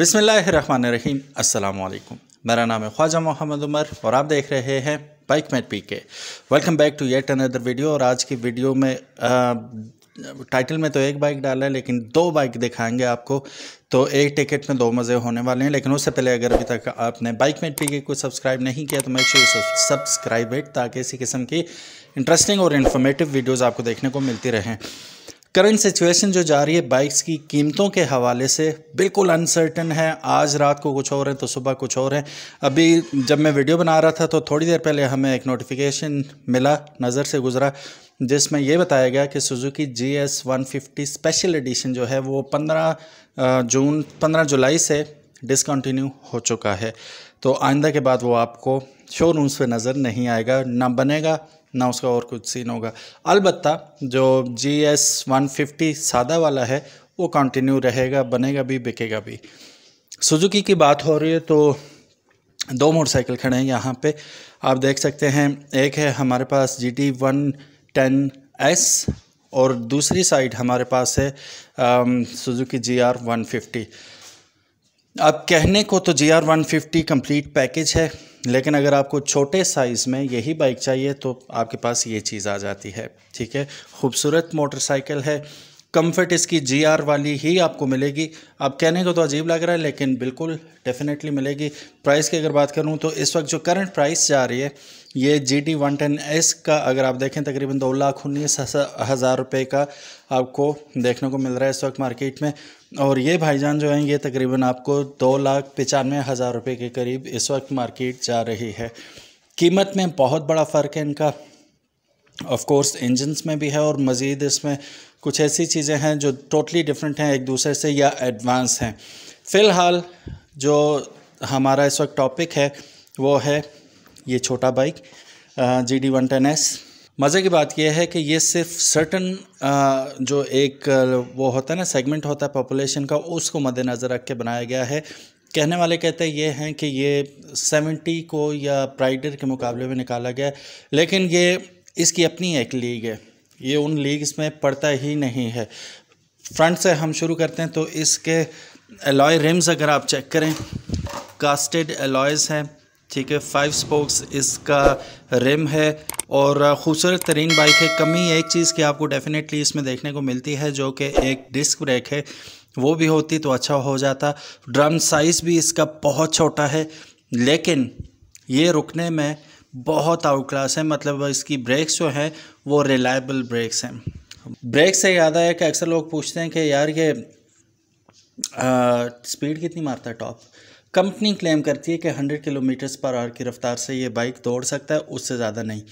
बिसमीम अल्लाम मेरा नाम है ख्वाजा मोहम्मद उमर और आप देख रहे हैं bike mate P K welcome back to yet another video और आज की वीडियो में आ, टाइटल में तो एक बाइक डाला है लेकिन दो बाइक दिखाएंगे आपको तो एक टिकट में दो मज़े होने वाले हैं लेकिन उससे पहले अगर अभी तक आपने बाइक मेट पी के को सब्सक्राइब नहीं किया तो मैं श्योर सब्सक्राइब इट ताकि इसी किस्म की इंटरेस्टिंग और इन्फॉर्मेटिव वीडियोज़ आपको देखने को मिलती रहें करंट सिचुएशन जो जा रही है बाइक्स की कीमतों के हवाले से बिल्कुल अनसर्टन है आज रात को कुछ और है तो सुबह कुछ और है अभी जब मैं वीडियो बना रहा था तो थोड़ी देर पहले हमें एक नोटिफिकेशन मिला नज़र से गुज़रा जिसमें यह बताया गया कि Suzuki G S one fifty special edition जो है वो पंद्रह जून पंद्रह जुलाई से डिसकन्टीन्यू हो चुका है तो आइंदा के बाद वो आपको शोरूम्स पे नज़र नहीं आएगा ना बनेगा ना उसका और कुछ सीन होगा अलबत् जो जी एस वन फिफ्टी सादा वाला है वो कंटिन्यू रहेगा बनेगा भी बिकेगा भी सुजुकी की बात हो रही है तो दो मोटरसाइकिल खड़े हैं यहाँ पे आप देख सकते हैं एक है हमारे पास G T one ten S और दूसरी साइड हमारे पास है Suzuki G R one fifty अब कहने को तो G R one fifty complete package है लेकिन अगर आपको छोटे साइज़ में यही बाइक चाहिए तो आपके पास ये चीज़ आ जाती है ठीक है खूबसूरत मोटरसाइकिल है कंफर्ट इसकी जी आर वाली ही आपको मिलेगी आप कहने को तो अजीब लग रहा है लेकिन बिल्कुल डेफिनेटली मिलेगी प्राइस की अगर बात करूं तो इस वक्त जो करंट प्राइस जा रही है ये G T one ten S का अगर आप देखें तकरीबन दो लाख उन्नीस हज़ार रुपये का आपको देखने को मिल रहा है इस वक्त मार्केट में और ये भाईजान जो हैं ये तकरीबन आपको दो लाख पचानवे हज़ार रुपये के करीब इस वक्त मार्केट जा रही है कीमत में बहुत बड़ा फ़र्क है इनका ऑफ कोर्स इंजनस में भी है और मज़ीद इसमें कुछ ऐसी चीज़ें हैं जो टोटली डिफरेंट हैं एक दूसरे से या एडवांस हैं फ़िलहाल जो हमारा इस वक्त टॉपिक है वो है ये छोटा bike G D one ten S मज़े की बात यह है कि ये सिर्फ सर्टन जो एक वो होता है ना सेगमेंट होता है पॉपुलेशन का उसको मद्देनज़र रख के बनाया गया है कहने वाले कहते हैं ये हैं कि ये सेवेंटी को या प्राइडर के मुकाबले में निकाला गया लेकिन ये इसकी अपनी एक लीग है ये उन लीग्स में पड़ता ही नहीं है फ्रंट से हम शुरू करते हैं तो इसके एलॉय रिम्स अगर आप चेक करें कास्टेड एलॉयज़ हैं ठीक है फाइव स्पोक्स इसका रिम है और ख़ूबसूरत तरीन बाइक है कमी एक चीज़ की आपको डेफ़िनेटली इसमें देखने को मिलती है जो कि एक डिस्क ब्रेक है वो भी होती तो अच्छा हो जाता ड्रम साइज़ भी इसका बहुत छोटा है लेकिन ये रुकने में बहुत आउट क्लास है मतलब इसकी ब्रेक्स जो हैं वो रिलायबल ब्रेक्स हैं ब्रेक्स से याद आया कि अक्सर लोग पूछते हैं कि यार ये आ, स्पीड कितनी मारता है टॉप कंपनी क्लेम करती है कि 100 किलोमीटर्स पर आवर की रफ़्तार से ये बाइक दौड़ सकता है उससे ज़्यादा नहीं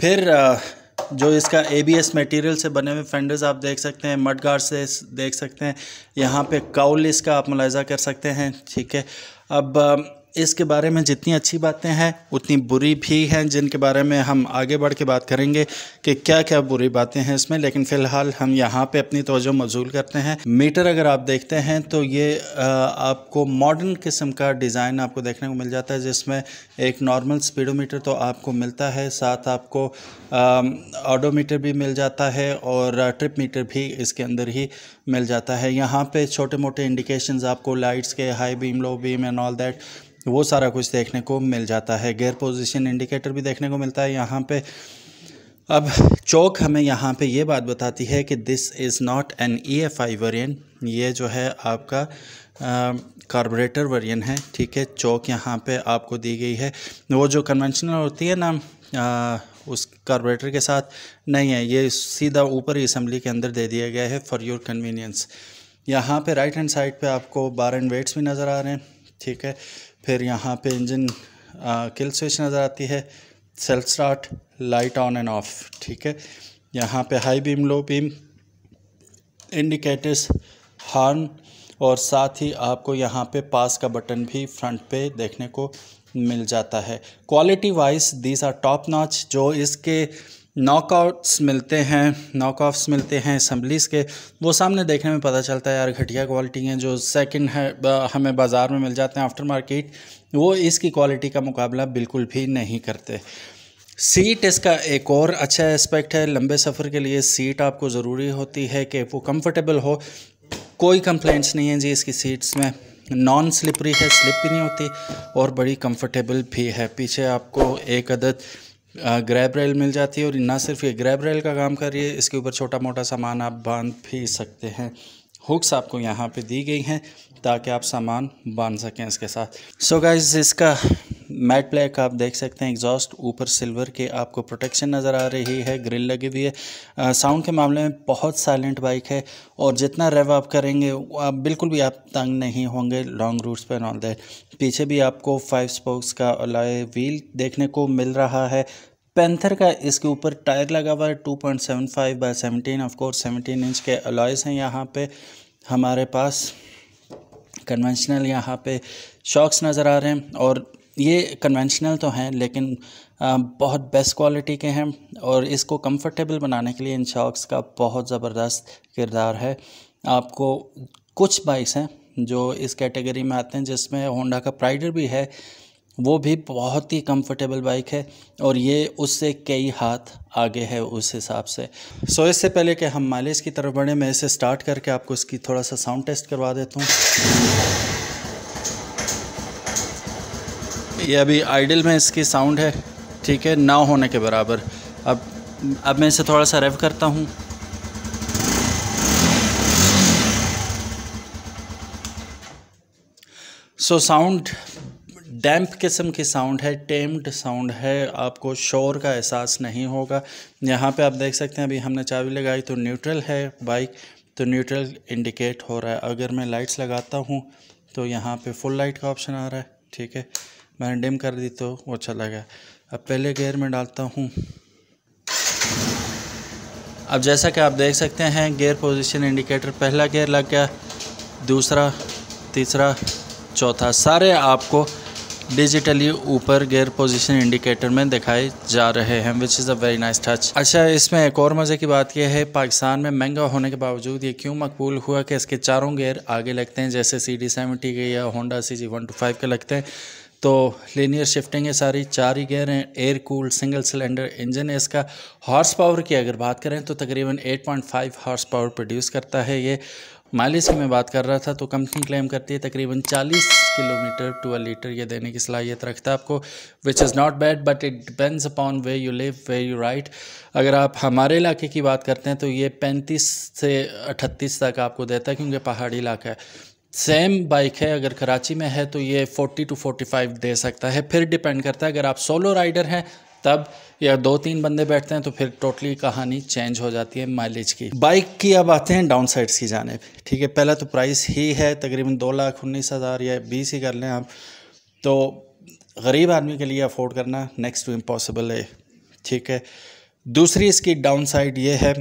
फिर आ, जो इसका एबीएस मटेरियल से बने हुए फेंडर्स आप देख सकते हैं मड गार्ड से देख सकते हैं यहाँ पे काउल इसका आप मुलायजा कर सकते हैं ठीक है अब इसके बारे में जितनी अच्छी बातें हैं उतनी बुरी भी हैं जिनके बारे में हम आगे बढ़ के बात करेंगे कि क्या क्या बुरी बातें हैं इसमें लेकिन फ़िलहाल हम यहाँ पे अपनी तोजो मजूल करते हैं मीटर अगर आप देखते हैं तो ये आपको मॉडर्न किस्म का डिज़ाइन आपको देखने को मिल जाता है जिसमें एक नॉर्मल स्पीडोमीटर तो आपको मिलता है साथ आपको ऑडोमीटर भी मिल जाता है और ट्रिप मीटर भी इसके अंदर ही मिल जाता है यहाँ पे छोटे मोटे इंडिकेशंस आपको लाइट्स के high beam low beam and all that वो सारा कुछ देखने को मिल जाता है गेयर पोजिशन इंडिकेटर भी देखने को मिलता है यहाँ पर अब चौक हमें यहाँ पे ये बात बताती है कि this is not an E F I variant ये जो है आपका कार्बोरेटर वेरियन है ठीक है चौक यहाँ पे आपको दी गई है वो जो कन्वेंशनल होती है ना आ, उस कार्बोरेटर के साथ नहीं है ये सीधा ऊपर ही असम्बली के अंदर दे दिया गया है फॉर योर कन्वीनियंस यहाँ पे राइट हैंड साइड पे आपको बार एंड वेट्स भी नज़र आ रहे हैं ठीक है फिर यहाँ पे इंजन किल स्विच नज़र आती है self start light on and off ठीक है यहाँ पे high beam low beam indicators horn और साथ ही आपको यहाँ पे पास का बटन भी फ्रंट पे देखने को मिल जाता है quality wise these are top notch जो इसके नॉकआउट्स मिलते हैं नॉक ऑफ्स मिलते हैं असम्बलीज के वो सामने देखने में पता चलता है यार घटिया क्वालिटी हैं जो सेकंड है हमें बाज़ार में मिल जाते हैं आफ्टर मार्केट वो इसकी क्वालिटी का मुकाबला बिल्कुल भी नहीं करते सीट इसका एक और अच्छा एस्पेक्ट है लंबे सफ़र के लिए सीट आपको ज़रूरी होती है कि वो कम्फर्टेबल हो कोई कंप्लेंट्स नहीं है जी इसकी सीट्स में नॉन स्लिपरी है स्लिप भी नहीं होती और बड़ी कंफर्टेबल भी है पीछे आपको एक अदद ग्रैब रेल मिल जाती है और ना सिर्फ ये ग्रैब रेल का काम कर रही है इसके ऊपर छोटा मोटा सामान आप बांध भी सकते हैं हुक्स आपको यहाँ पे दी गई हैं ताकि आप सामान बांध सकें इसके साथ सो so गाइज इसका मैट ब्लैक आप देख सकते हैं एग्जॉस्ट ऊपर सिल्वर के आपको प्रोटेक्शन नज़र आ रही है ग्रिल लगी हुई है साउंड के मामले में बहुत साइलेंट बाइक है और जितना रेव आप करेंगे आप बिल्कुल भी आप तंग नहीं होंगे लॉन्ग रूट्स पर नॉल दैट पीछे भी आपको फाइव स्पोक्स का अलाय व्हील देखने को मिल रहा है पेंथर का इसके ऊपर टायर लगा हुआ है two point seven five by seventeen of course seventeen inch के अलॉयस हैं यहाँ पे हमारे पास कन्वेंशनल यहाँ पे शॉक्स नज़र आ रहे हैं और ये कन्वेंशनल तो हैं लेकिन बहुत बेस्ट क्वालिटी के हैं और इसको कंफर्टेबल बनाने के लिए इन शॉक्स का बहुत ज़बरदस्त किरदार है आपको कुछ बाइक्स हैं जो इस कैटेगरी में आते हैं जिसमें होंडा का प्राइडर भी है वो भी बहुत ही कंफर्टेबल बाइक है और ये उससे कई हाथ आगे है उस हिसाब से सो so, इससे पहले कि हम मालिश की तरफ बढ़ें मैं इसे स्टार्ट करके आपको इसकी थोड़ा सा साउंड टेस्ट करवा देता हूँ ये अभी आइडल में इसकी साउंड है ठीक है ना होने के बराबर अब अब मैं इसे थोड़ा सा रेव करता हूँ सो साउंड डैम्प किस्म की साउंड है टेम्ड साउंड है आपको शोर का एहसास नहीं होगा यहाँ पे आप देख सकते हैं अभी हमने चाबी लगाई तो न्यूट्रल है बाइक तो न्यूट्रल इंडिकेट हो रहा है अगर मैं लाइट्स लगाता हूँ तो यहाँ पे फुल लाइट का ऑप्शन आ रहा है ठीक है मैंने डिम कर दी तो वो चला अच्छा गया अब पहले गेयर में डालता हूँ अब जैसा कि आप देख सकते हैं गेयर पोजीशन इंडिकेटर पहला गेयर लग गया दूसरा तीसरा चौथा सारे आपको डिजिटली ऊपर गेयर पोजीशन इंडिकेटर में दिखाए जा रहे हैं which is a very nice touch अच्छा इसमें एक और मज़े की बात यह है पाकिस्तान में महंगा होने के बावजूद ये क्यों मकबूल हुआ कि इसके चारों गेयर आगे लगते हैं जैसे सी डी सेवेंटी के या Honda C G one two five के लगते हैं तो लीनियर शिफ्टिंग है सारी चार ही गेयर हैं air cooled single cylinder engine है इसका हॉर्स पावर की अगर बात करें तो तकरीबन 8.5 हॉर्स पावर प्रोड्यूस करता है ये माइलेज की मैं बात कर रहा था तो कंपनी क्लेम करती है तकरीबन 40 किलोमीटर टू अ लीटर ये देने की सलाहियत रखता है आपको which is not bad but it depends upon way you live way you right अगर आप हमारे इलाके की बात करते हैं तो ये 35 से 38 तक आपको देता है क्योंकि पहाड़ी इलाका है सेम बाइक है अगर कराची में है तो ये 40 टू 45 दे सकता है फिर डिपेंड करता है अगर आप सोलो राइडर हैं तब या दो तीन बंदे बैठते हैं तो फिर टोटली कहानी चेंज हो जाती है माइलेज की बाइक की अब आते हैं डाउन साइड्स की पर ठीक है पहला तो प्राइस ही है तकरीबन दो लाख उन्नीस हज़ार या बीस ही कर लें आप तो गरीब आदमी के लिए अफोर्ड करना नेक्स्ट टू इम्पॉसिबल है ठीक है दूसरी इसकी डाउन साइड ये है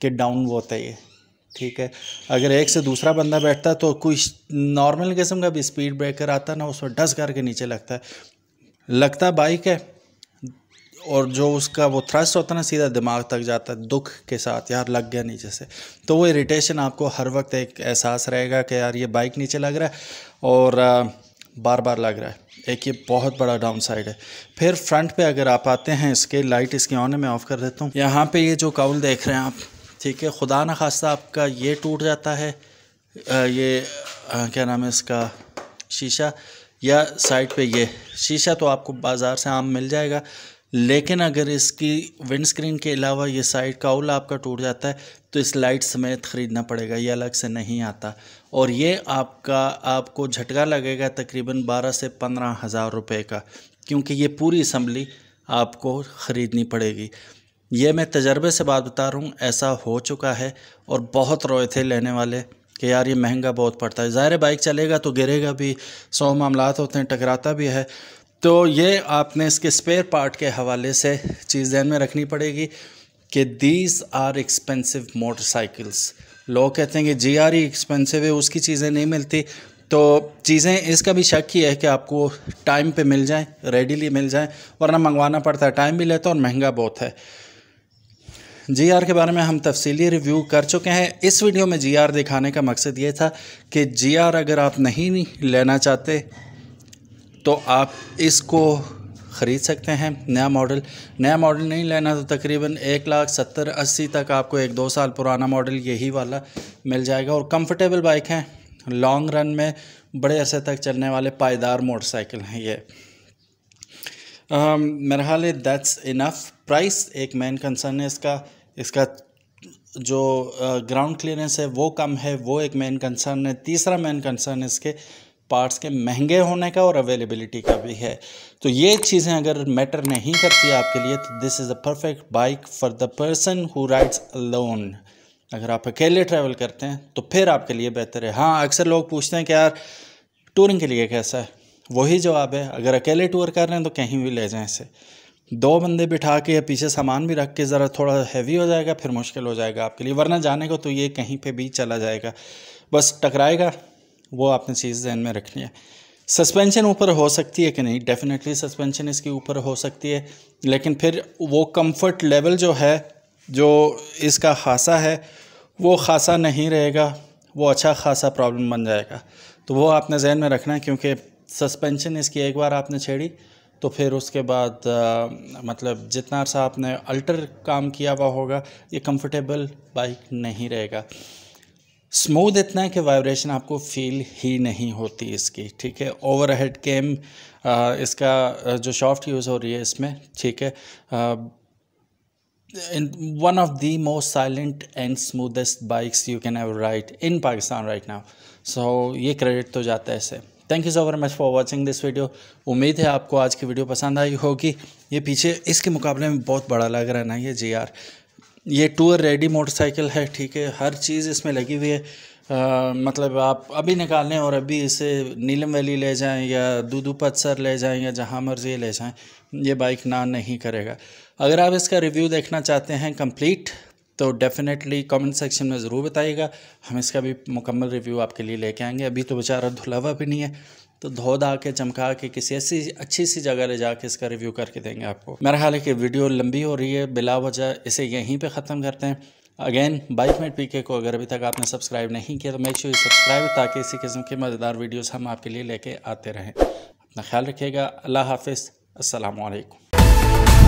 कि डाउन वो होता है ठीक है अगर एक से दूसरा बंदा बैठता तो कुछ नॉर्मल किस्म का भी स्पीड ब्रेकर आता ना उसमें डस करके नीचे लगता है लगता बाइक है और जो उसका वो थ्रस्ट होता है ना सीधा दिमाग तक जाता है दुख के साथ यार लग गया नीचे से तो वो इरिटेशन आपको हर वक्त एक एहसास रहेगा कि यार ये बाइक नीचे लग रहा है और बार बार लग रहा है एक ये बहुत बड़ा डाउन साइड है फिर फ्रंट पे अगर आप आते हैं इसके लाइट इसके ऑन है मैं ऑफ़ कर देता हूँ यहाँ पे ये जो काउल देख रहे हैं आप ठीक है खुदा न खास्ता आपका ये टूट जाता है ये क्या नाम है इसका शीशा या साइड पे ये शीशा तो आपको बाज़ार से आम मिल जाएगा लेकिन अगर इसकी विंड स्क्रीन के अलावा ये साइड का उला आपका टूट जाता है तो इस लाइट समेत ख़रीदना पड़ेगा ये अलग से नहीं आता और ये आपका आपको झटका लगेगा तकरीबन बारह से पंद्रह हज़ार रुपये का क्योंकि ये पूरी असम्बली आपको ख़रीदनी पड़ेगी ये मैं तजर्बे से बात बता रहा हूँ ऐसा हो चुका है और बहुत रोए थे लेने वाले कि यार ये महंगा बहुत पड़ता है ज़ाहिर बाइक चलेगा तो गिरेगा भी सौ मामला होते हैं टकराता भी है तो ये आपने इसके स्पेयर पार्ट के हवाले से चीज़ ध्यान में रखनी पड़ेगी कि दीज आर एक्सपेंसिव मोटरसाइकिल्स लोग कहते हैं कि जी आर ही एक्सपेंसिव है उसकी चीज़ें नहीं मिलती तो चीज़ें इसका भी शक ही है कि आपको टाइम पे मिल जाए रेडीली मिल जाए वरना मंगवाना पड़ता है टाइम भी लेता है और महंगा बहुत है जीआर के बारे में हम तफसीली रिव्यू कर चुके हैं इस वीडियो में जीआर दिखाने का मकसद ये था कि जीआर अगर आप नहीं लेना चाहते तो आप इसको ख़रीद सकते हैं नया मॉडल नया मॉडल नहीं लेना तो तकरीबन एक लाख सत्तर अस्सी तक आपको एक दो साल पुराना मॉडल यही वाला मिल जाएगा और कम्फर्टेबल बाइक हैं लॉन्ग रन में बड़े अरसे तक चलने वाले पायदार मोटरसाइकिल हैं ये मेरा हाल है दैट्स इनफ प्राइस एक मेन कंसर्न है इसका इसका जो ग्राउंड क्लियरेंस है वो कम है वो एक मेन कंसर्न है तीसरा मेन कंसर्न इसके पार्ट्स के महंगे होने का और अवेलेबिलिटी का भी है तो ये चीज़ें अगर मैटर नहीं करती आपके लिए तो this is a perfect bike for the person who rides alone अगर आप अकेले ट्रैवल करते हैं तो फिर आपके लिए बेहतर है हाँ अक्सर लोग पूछते हैं कि यार टूरिंग के लिए कैसा है वही जवाब है अगर अकेले टूर कर रहे हैं तो कहीं भी ले जाएं इसे दो बंदे बिठा के या पीछे सामान भी रख के ज़रा थोड़ा हैवी हो जाएगा फिर मुश्किल हो जाएगा आपके लिए वरना जाने को तो ये कहीं पे भी चला जाएगा बस टकराएगा वो आपने चीज़ जहन में रखनी है सस्पेंशन ऊपर हो सकती है कि नहीं डेफिनेटली सस्पेंशन इसके ऊपर हो सकती है लेकिन फिर वो कम्फ़र्ट लेवल जो है जो इसका खासा है वो खासा नहीं रहेगा वो अच्छा खासा प्रॉब्लम बन जाएगा तो वो आपने जहन में रखना है क्योंकि सस्पेंशन इसकी एक बार आपने छेड़ी तो फिर उसके बाद आ, मतलब जितना सा आपने अल्टर काम किया हुआ होगा ये कंफर्टेबल बाइक नहीं रहेगा स्मूथ इतना है कि वाइब्रेशन आपको फील ही नहीं होती इसकी ठीक है ओवर हेड केम इसका जो शॉफ्ट यूज़ हो रही है इसमें ठीक है in one of the most silent and smoothest bikes you can have right in Pakistan right now so ये क्रेडिट तो जाता है इसे thank you so very much for watching this video उम्मीद है आपको आज की वीडियो पसंद आई होगी ये पीछे इसके मुकाबले में बहुत बड़ा लग रहा है ना ये जी आर ये टूर रेडी मोटरसाइकिल है ठीक है हर चीज़ इसमें लगी हुई है आ, मतलब आप अभी निकालें और अभी इसे नीलम वैली ले जाएं या दूदू पत्सर ले जाएं या जहां मर्जी ले जाएं ये बाइक ना नहीं करेगा अगर आप इसका रिव्यू देखना चाहते हैं कंप्लीट तो डेफिनेटली कमेंट सेक्शन में ज़रूर बताइएगा हम इसका भी मुकम्मल रिव्यू आपके लिए लेके आएंगे अभी तो बेचारा धुलावा भी नहीं है तो धो धा के चमका के किसी ऐसी अच्छी सी जगह ले जाके इसका रिव्यू करके देंगे आपको मेरा ख्याल है कि वीडियो लंबी हो रही है बिला वजह इसे यहीं पे ख़त्म करते हैं अगेन बाइक मेट पीके को अगर अभी तक आपने सब्सक्राइब नहीं किया तो मेक श्यू सब्सक्राइब ताकि इसी किस्म के मज़ेदार वीडियोस हम आपके लिए लेके आते रहें अपना ख्याल रखिएगा अल्लाह हाफिज़ असलकम